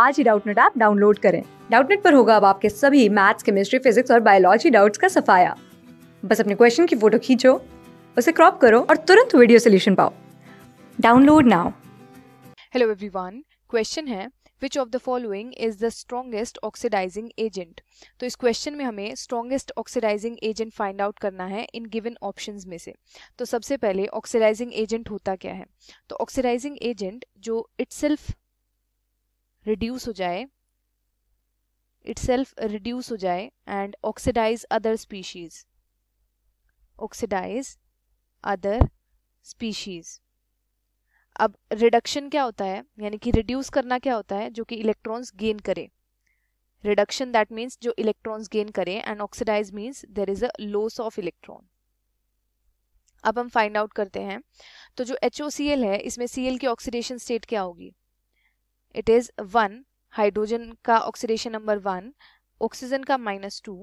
आज ही Doubtnut app download करें डाउटनेट पर होगा अब आपके सभी मैथ्स केमिस्ट्री फिजिक्स और बायोलॉजी डाउट्स का सफाया बस अपने क्वेश्चन की फोटो खींचो उसे क्रॉप करो और तुरंत वीडियो सोल्यूशन पाओ download now hello everyone question है which of the following is the strongest oxidising agent तो इस क्वेश्चन में हमें strongest oxidising agent find out करना है इन गिवन ऑप्शंस में से तो सबसे पहले ऑक्सीडाइजिंग एजेंट होता क्या है तो ऑक्सीडाइजिंग एजेंट जो इट्सल्फ रिड्यूस हो जाए सेल्फ रिड्यूस हो जाए and oxidise other species oxidise other species अब रिडक्शन क्या होता है यानी कि रिड्यूस करना क्या होता है जो कि इलेक्ट्रॉन्स गेन करे रिडक्शन दैट मीन्स जो इलेक्ट्रॉन्स गेन करे and oxidise means there is a loss of electron अब हम फाइंड आउट करते हैं तो जो एच है इसमें सी की ऑक्सीडेशन स्टेट क्या होगी इट इज वन हाइड्रोजन का ऑक्सीडेशन नंबर वन ऑक्सीजन का minus two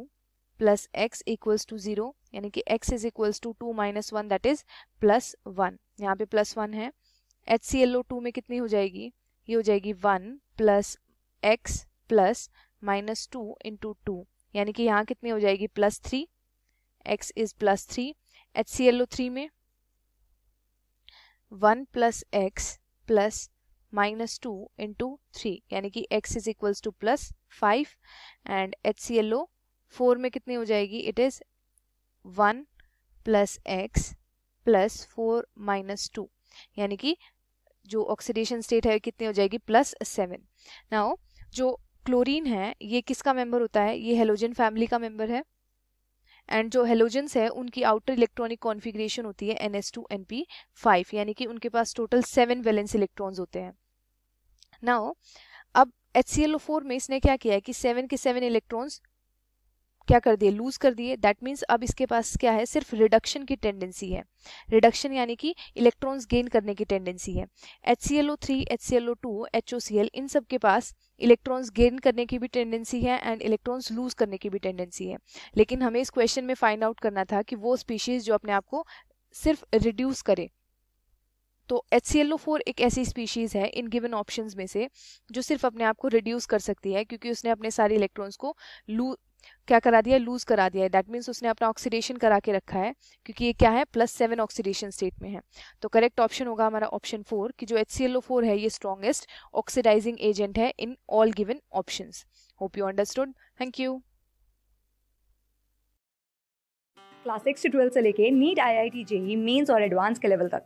plus X equals to zero यानी कि X is equals to two minus one that is plus one यहाँ पे प्लस वन है H C L O two में कितनी हो जाएगी ये हो जाएगी one plus X plus minus two into two यानी कि यहाँ कितनी हो जाएगी plus three X is plus three H C L O three में one plus X plus minus two into three यानी कि x is equals to plus five and H C L O four में कितनी हो जाएगी it is one plus X plus four minus two यानी कि जो ऑक्सीडेशन स्टेट है कितनी हो जाएगी प्लस सेवन नाउ जो क्लोरीन है ये किसका मेंबर होता है ये हेलोजन फैमिली का मेंबर है एंड जो हेलोजन्स है उनकी आउटर इलेक्ट्रॉनिक कॉन्फिग्रेशन होती है N S two N P five यानी कि उनके पास टोटल सेवन वैलेंस इलेक्ट्रॉन्स होते हैं नाउ अब एच सी में इसने क्या किया है कि सेवन के सेवन इलेक्ट्रॉन्स क्या कर दिए लूज कर दिए दैट मीन्स अब इसके पास क्या है सिर्फ रिडक्शन की टेंडेंसी है रिडक्शन यानी कि इलेक्ट्रॉन्स गेन करने की टेंडेंसी है H C L O three H C L O two H O C L इन सब के पास इलेक्ट्रॉन्स गेन करने की भी टेंडेंसी है एंड इलेक्ट्रॉन्स लूज करने की भी टेंडेंसी है लेकिन हमें इस क्वेश्चन में फाइंड आउट करना था कि वो स्पीशीज जो अपने आप को सिर्फ रिड्यूस करें तो एच सी एक ऐसी स्पीशीज़ है इन गिवन ऑप्शंस में से जो सिर्फ अपने आप को रिड्यूस कर सकती है क्योंकि उसने अपने सारे इलेक्ट्रॉन्स को लू क्या करा दिया लूज़ करा दिया है दैट मीन्स उसने अपना ऑक्सीडेशन करा के रखा है क्योंकि ये क्या है प्लस सेवन ऑक्सीडेशन स्टेट में है तो करेक्ट ऑप्शन होगा हमारा ऑप्शन फोर कि जो H C L O four है ये स्ट्रॉन्गेस्ट ऑक्सीडाइजिंग एजेंट है in all given option hope you understood thank you class six से लेके NEET I I T JEE mains और एडवांस के लेवल तक